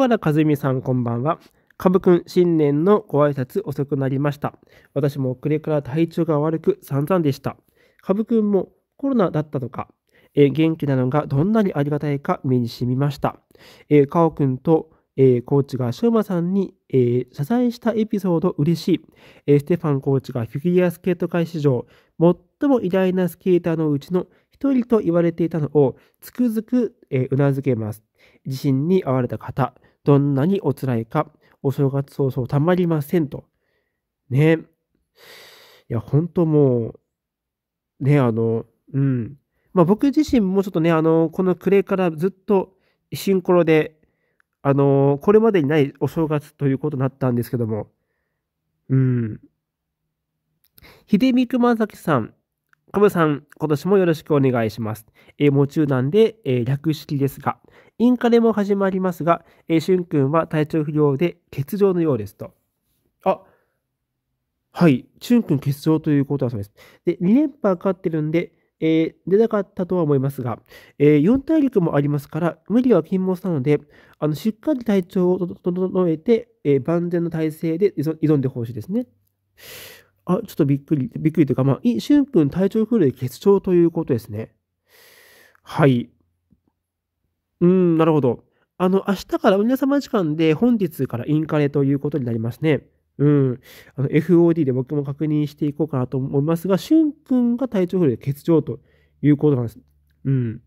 原和美さんこんばんは。ぶくん、新年のご挨拶遅くなりました。私も遅れから体調が悪く散々でした。ぶくんもコロナだったのか、えー、元気なのがどんなにありがたいか目にしみました。えー、かおくんと、えー、コーチがしょうまさんに、えー、謝罪したエピソード嬉しい、えー、ステファンコーチがフィギュアスケート界史上最も偉大なスケーターのうちの一人と言われていたのをつくづく、えー、けます。自身に会われた方、どんなにお辛いか、お正月早々たまりませんと。ねいや、ほんともう、ね、あの、うん。まあ僕自身もちょっとね、あの、この暮れからずっとシンコロで、あの、これまでにないお正月ということになったんですけども、うん。秀美熊崎さん、コブさん、今年もよろしくお願いします。えー、もう中なんで、えー、略式ですが、インカレも始まりますが、えー、しゅんくんは体調不良で欠場のようですと。あ、はい、しゅんくん欠場ということはそうです。で、2連覇勝ってるんで、えー、出なかったとは思いますが、えー、4体力もありますから、無理は禁物なので、あのしっかり体調を整えて、えー、万全の体制で挑んでほしいですね。あ、ちょっとびっくり、びっくりというか、まあ、い、春分体調不良で欠場ということですね。はい。うん、なるほど。あの、明日から皆様時間で本日からインカレということになりますね。うん。あの、FOD で僕も確認していこうかなと思いますが、しゅんくんが体調不良で欠場ということなんです。うん。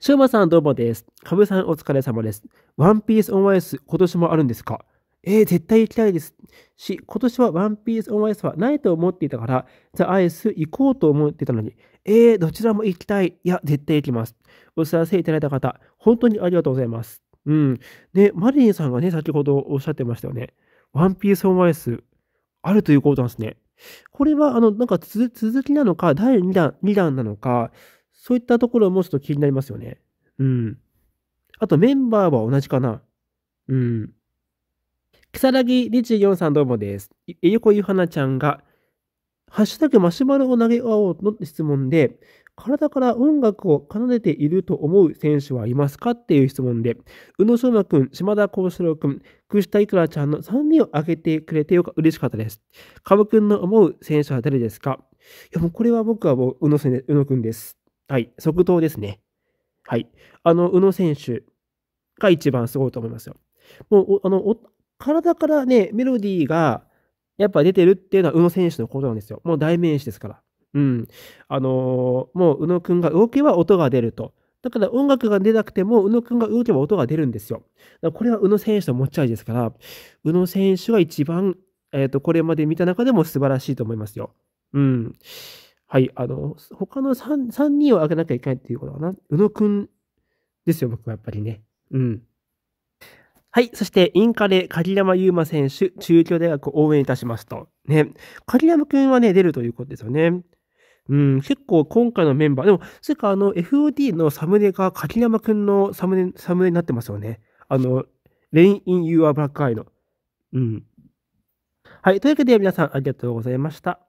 しゅうまさんどうもです。かぶさんお疲れ様です。ワンピースオンワイス今年もあるんですかえー、絶対行きたいです。し、今年はワンピースオンアイスはないと思っていたから、ザ・アイス行こうと思ってたのに、えー、どちらも行きたい。いや、絶対行きます。お知らせいただいた方、本当にありがとうございます。うん。で、マリリンさんがね、先ほどおっしゃってましたよね。ワンピースオンアイス、あるということなんですね。これは、あの、なんか続きなのか、第2弾、2弾なのか、そういったところもちょっと気になりますよね。うん。あと、メンバーは同じかな。うん。草薙24さんどうもです。えよこゆはなちゃんが、ハッシュタグマシュマロを投げ合おうの質問で、体から音楽を奏でていると思う選手はいますかっていう質問で、宇野昌磨君、島田幸四郎君、串田いくらちゃんの3人を挙げてくれてよか嬉しかったです。カブ君の思う選手は誰ですかいや、もうこれは僕はもう宇野宇野君です。はい、即答ですね。はい。あの、宇野選手が一番すごいと思いますよ。もう、あの、体からね、メロディーが、やっぱ出てるっていうのは宇野選手のことなんですよ。もう代名詞ですから。うん。あのー、もう宇野くんが動けば音が出ると。だから音楽が出なくても、宇野くんが動けば音が出るんですよ。だからこれは宇野選手の持ち味ですから、宇野選手が一番、えっ、ー、と、これまで見た中でも素晴らしいと思いますよ。うん。はい。あの、他の 3, 3人を上げなきゃいけないっていうことかな。宇野くんですよ、僕はやっぱりね。うん。はい。そして、インカレ、鍵山優馬選手、中京大学応援いたしますと。ね。鍵山くんはね、出るということですよね。うん、結構今回のメンバー、でも、それかあの、FOD のサムネが鍵山くんのサムネ、サムネになってますよね。あの、レインインユーアブラックアイの。うん。はい。というわけで皆さんありがとうございました。